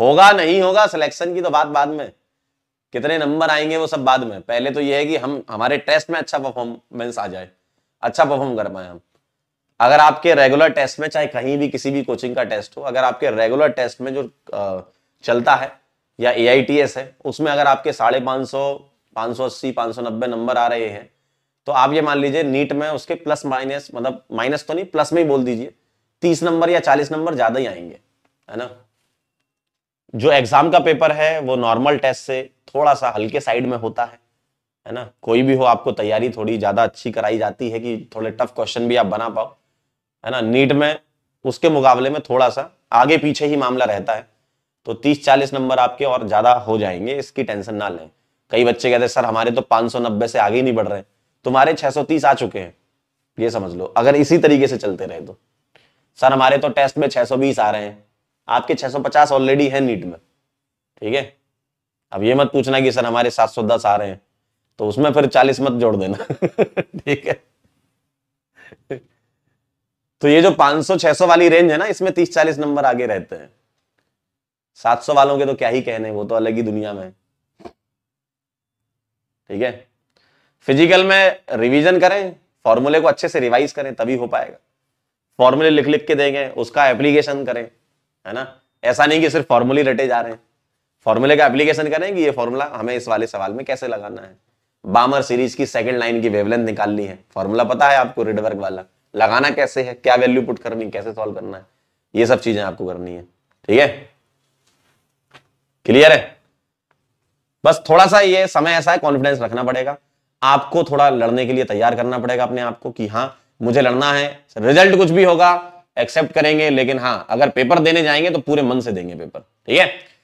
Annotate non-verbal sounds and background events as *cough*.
होगा नहीं होगा सिलेक्शन की तो बात बाद में कितने नंबर आएंगे वो सब बाद में पहले तो ये है कि हम हमारे टेस्ट में अच्छा परफॉर्मेंस आ जाए अच्छा परफॉर्म कर पाए हम अगर आपके रेगुलर टेस्ट में चाहे कहीं भी किसी भी कोचिंग का टेस्ट हो अगर आपके रेगुलर टेस्ट में जो चलता है या ए है उसमें अगर आपके साढ़े पाँच सौ पाँच सौ अस्सी पाँच सौ नब्बे नंबर आ रहे हैं तो आप ये मान लीजिए नीट में उसके प्लस माइनस मतलब माइनस तो नहीं प्लस में ही बोल दीजिए तीस नंबर या चालीस नंबर ज़्यादा ही आएंगे है ना जो एग्जाम का पेपर है वो नॉर्मल टेस्ट से थोड़ा सा हल्के साइड में होता है है ना कोई भी हो आपको तैयारी थोड़ी ज्यादा अच्छी कराई जाती है कि थोड़े टफ क्वेश्चन भी आप बना पाओ है ना नीट में उसके मुकाबले में थोड़ा सा आगे पीछे ही मामला रहता है तो तीस चालीस नंबर आपके और ज्यादा हो जाएंगे इसकी टेंशन ना लें कई बच्चे कहते हैं सर हमारे तो पांच से आगे ही नहीं बढ़ रहे तुम्हारे छह आ चुके हैं ये समझ लो अगर इसी तरीके से चलते रहे तो सर हमारे तो टेस्ट में छह आ रहे हैं आपके 650 ऑलरेडी है नीट में ठीक है अब ये मत पूछना कि सर हमारे 710 आ रहे हैं तो उसमें फिर 40 मत जोड़ देना *laughs* ठीक है तो ये जो 500-600 वाली रेंज है ना इसमें 30-40 नंबर आगे रहते हैं 700 वालों के तो क्या ही कहने वो तो अलग ही दुनिया में ठीक है फिजिकल में रिविजन करें फॉर्मूले को अच्छे से रिवाइज करें तभी हो पाएगा फॉर्मूले लिख लिख के देंगे उसका एप्लीकेशन करें है ना ऐसा नहीं कि सिर्फ फॉर्मूले रटे जा रहे हैं फॉर्मूले का एप्लीकेशन करें कि ये फॉर्मूला हमें इस वाले सवाल में कैसे लगाना है बामर सीरीज की सेकंड लाइन की वेवलेंथ निकालनी है फॉर्मूला पता है आपको रिडवर्क वाला लगाना कैसे है क्या वैल्यू पुट करनी कैसे सॉल्व करना है ये सब चीजें आपको करनी है ठीक है क्लियर है बस थोड़ा सा ये समय ऐसा है कॉन्फिडेंस रखना पड़ेगा आपको थोड़ा लड़ने के लिए तैयार करना पड़ेगा अपने आप को कि हाँ मुझे लड़ना है रिजल्ट कुछ भी होगा एक्सेप्ट करेंगे लेकिन हाँ अगर पेपर देने जाएंगे तो पूरे मन से देंगे पेपर ठीक है